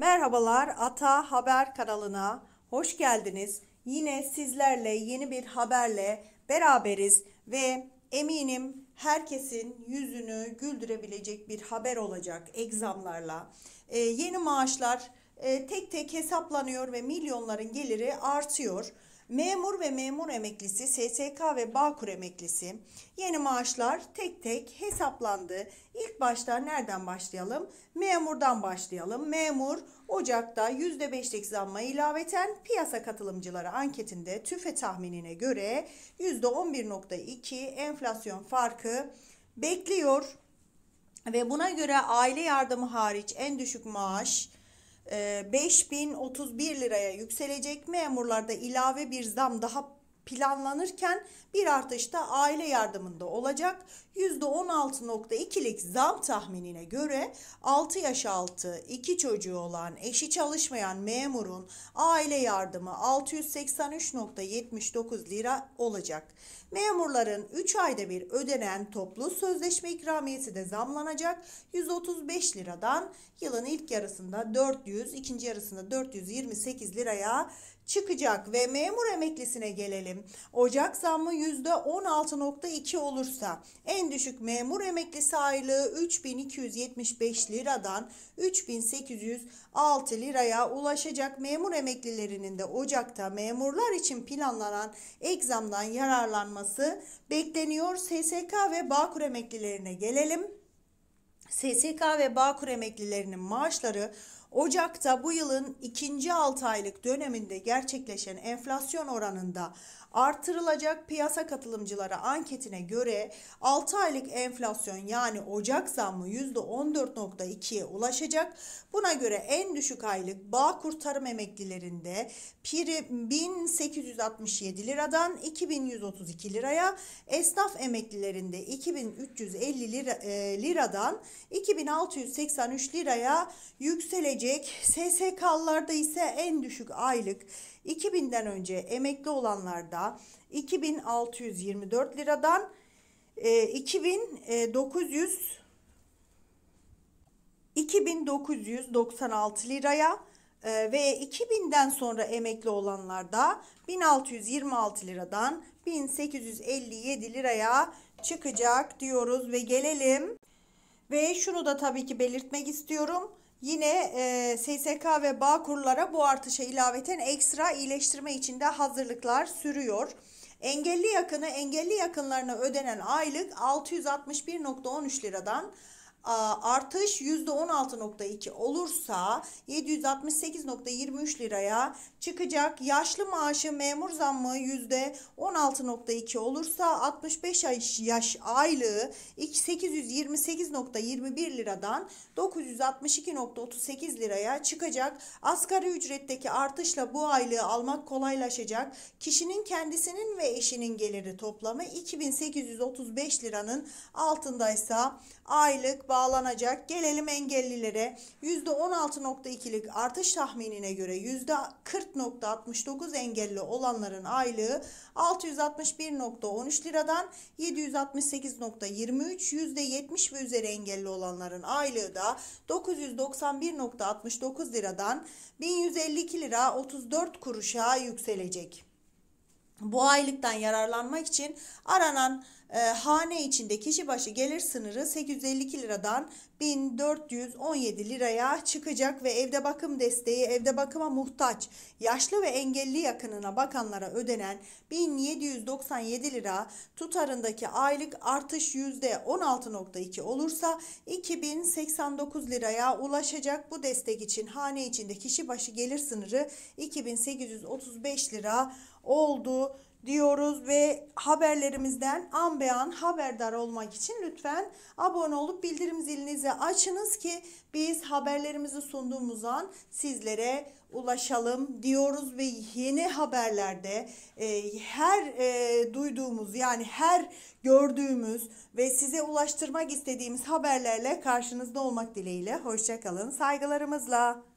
Merhabalar Ata Haber kanalına hoş geldiniz. Yine sizlerle yeni bir haberle beraberiz ve eminim herkesin yüzünü güldürebilecek bir haber olacak egzamlarla. Ee, yeni maaşlar e, tek tek hesaplanıyor ve milyonların geliri artıyor. Memur ve memur emeklisi, SSK ve Bağkur emeklisi yeni maaşlar tek tek hesaplandı. İlk başta nereden başlayalım? Memurdan başlayalım. Memur Ocak'ta %5'lik zamma ilaveten piyasa katılımcıları anketinde TÜFE tahminine göre %11.2 enflasyon farkı bekliyor. Ve buna göre aile yardımı hariç en düşük maaş 5031 liraya yükselecek. Memurlarda ilave bir zam daha planlanırken bir artış da aile yardımında olacak. %16.2'lik zam tahminine göre 6 yaş altı 2 çocuğu olan eşi çalışmayan memurun aile yardımı 683.79 lira olacak. Memurların 3 ayda bir ödenen toplu sözleşme ikramiyesi de zamlanacak. 135 liradan yılın ilk yarısında 400, ikinci yarısında 428 liraya çıkacak ve memur emeklisine gelelim. Ocak zammı %16.2 olursa en düşük memur emeklisi aylığı 3275 liradan 3806 liraya ulaşacak memur emeklilerinin de Ocak'ta memurlar için planlanan ek yararlanması bekleniyor. SSK ve Bağkur emeklilerine gelelim. SSK ve Bağkur emeklilerinin maaşları Ocak'ta bu yılın ikinci 6 aylık döneminde gerçekleşen enflasyon oranında artırılacak piyasa katılımcılara anketine göre 6 aylık enflasyon yani Ocak zammı %14.2'ye ulaşacak. Buna göre en düşük aylık bağ kurtarım emeklilerinde prim 1867 liradan 2132 liraya, esnaf emeklilerinde 2350 lira, e, liradan 2683 liraya yükselecek ödenecek. SSK'larda ise en düşük aylık 2000'den önce emekli olanlarda 2624 liradan 2900 e, 2996 liraya e, ve 2000'den sonra emekli olanlarda 1626 liradan 1857 liraya çıkacak diyoruz ve gelelim ve şunu da tabii ki belirtmek istiyorum. Yine e, SSK ve bağ Bağkur'lara bu artışa ilaveten ekstra iyileştirme içinde hazırlıklar sürüyor. Engelli yakını engelli yakınlarına ödenen aylık 661.13 liradan artış %16.2 olursa 768.23 liraya çıkacak. Yaşlı maaşı memur zammı %16.2 olursa 65 yaş aylığı 828.21 liradan 962.38 liraya çıkacak. Asgari ücretteki artışla bu aylığı almak kolaylaşacak. Kişinin kendisinin ve eşinin geliri toplamı 2835 liranın altındaysa aylık bağlanacak. Gelelim engellilere. %16.2'lik artış tahminine göre %40.69 engelli olanların aylığı 661.13 liradan 768.23, %70 ve üzeri engelli olanların aylığı da 991.69 liradan 1152 lira 34 kuruşa yükselecek. Bu aylıktan yararlanmak için aranan e, hane içinde kişi başı gelir sınırı 852 liradan 1417 liraya çıkacak ve evde bakım desteği evde bakıma muhtaç yaşlı ve engelli yakınına bakanlara ödenen 1797 lira tutarındaki aylık artış %16.2 olursa 2089 liraya ulaşacak bu destek için hane içinde kişi başı gelir sınırı 2835 lira oldu diyoruz ve haberlerimizden an be an haberdar olmak için lütfen abone olup bildirim zilinizi açınız ki biz haberlerimizi sunduğumuz an sizlere ulaşalım diyoruz ve yeni haberlerde e, her e, duyduğumuz yani her gördüğümüz ve size ulaştırmak istediğimiz haberlerle karşınızda olmak dileğiyle hoşçakalın saygılarımızla.